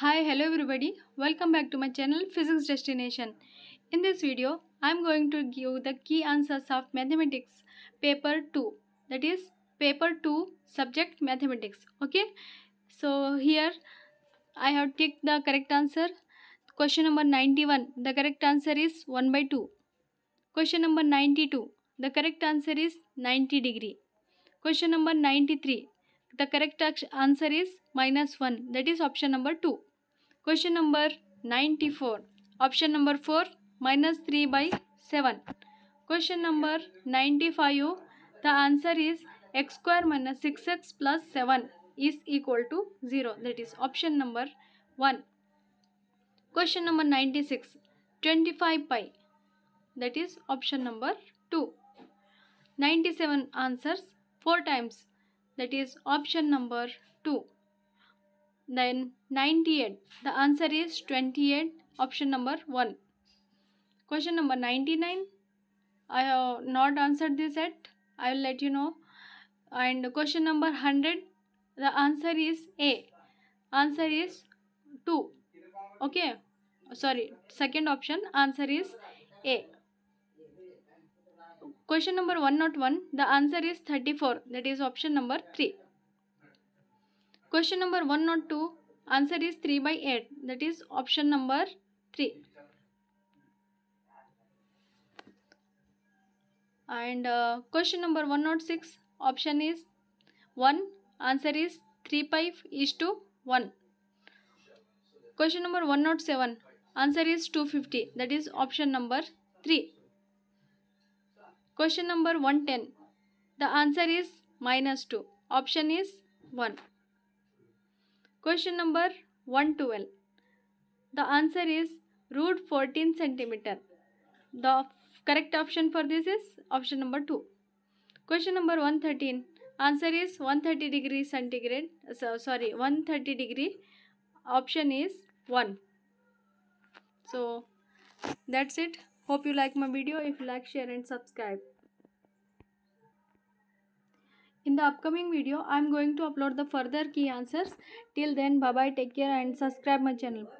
Hi, hello everybody. Welcome back to my channel Physics Destination. In this video, I am going to give the key answers of mathematics paper 2 that is paper 2 subject mathematics. Okay, so here I have ticked the correct answer. Question number 91, the correct answer is 1 by 2. Question number 92, the correct answer is 90 degree. Question number 93, the correct answer is minus 1 that is option number 2 Question number 94. Option number 4 minus 3 by 7. Question number 95. The answer is x square minus 6x plus 7 is equal to 0. That is option number 1. Question number 96. 25 pi. That is option number 2. 97 answers 4 times. That is option number 2. Then 98. The answer is 28. Option number 1. Question number 99. I have not answered this yet. I will let you know. And question number 100. The answer is A. Answer is 2. Okay. Sorry. Second option. Answer is A. Question number 101. The answer is 34. That is option number 3. Question number one not two. Answer is 3 by 8. That is option number 3. And uh, question number 106. Option is 1. Answer is 3 five is to 1. Question number 107. Answer is 250. That is option number 3. Question number 110. The answer is minus 2. Option is 1. Question number 112. The answer is root 14 centimeter. The correct option for this is option number 2. Question number 113. Answer is 130 degree centigrade. So, sorry, 130 degree. Option is 1. So, that's it. Hope you like my video. If you like, share and subscribe. In the upcoming video, I am going to upload the further key answers. Till then, bye-bye, take care and subscribe my channel.